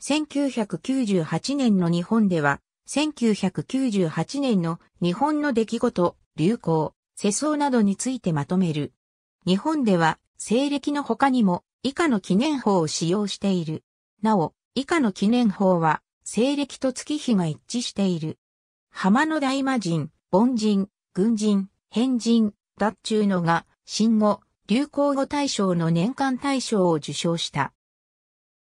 1998年の日本では、1998年の日本の出来事、流行、世相などについてまとめる。日本では、西暦の他にも、以下の記念法を使用している。なお、以下の記念法は、西暦と月日が一致している。浜の大魔人、凡人、軍人、変人、だっちゅうのが、新語、流行語大賞の年間大賞を受賞した。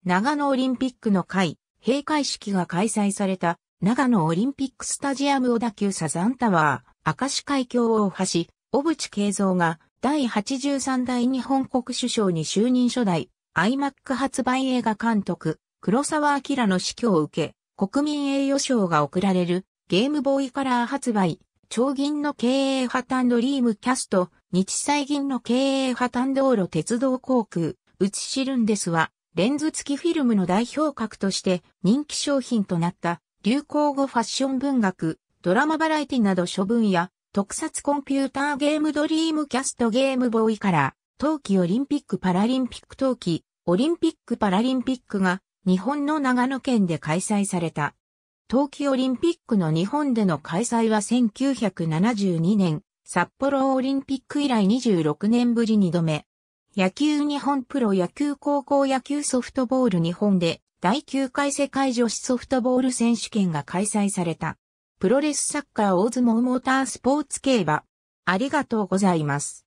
長野オリンピックの会、閉会式が開催された、長野オリンピックスタジアム小田急サザンタワー、明石海峡大橋、小渕慶三が、第83代日本国首相に就任初代、iMac 発売映画監督、黒沢明の死去を受け、国民栄誉賞が贈られる、ゲームボーイカラー発売、超銀の経営破綻ドリームキャスト、日西銀の経営破綻道路鉄道航空、打ちしるんですわ。レンズ付きフィルムの代表格として人気商品となった流行語ファッション文学、ドラマバラエティなど処分や特撮コンピューターゲームドリームキャストゲームボーイから、冬季オリンピック・パラリンピック冬季、オリンピック・パラリンピックが日本の長野県で開催された。冬季オリンピックの日本での開催は1972年、札幌オリンピック以来26年ぶり2度目。野球日本プロ野球高校野球ソフトボール日本で第9回世界女子ソフトボール選手権が開催された。プロレスサッカー大相撲モータースポーツ競馬。ありがとうございます。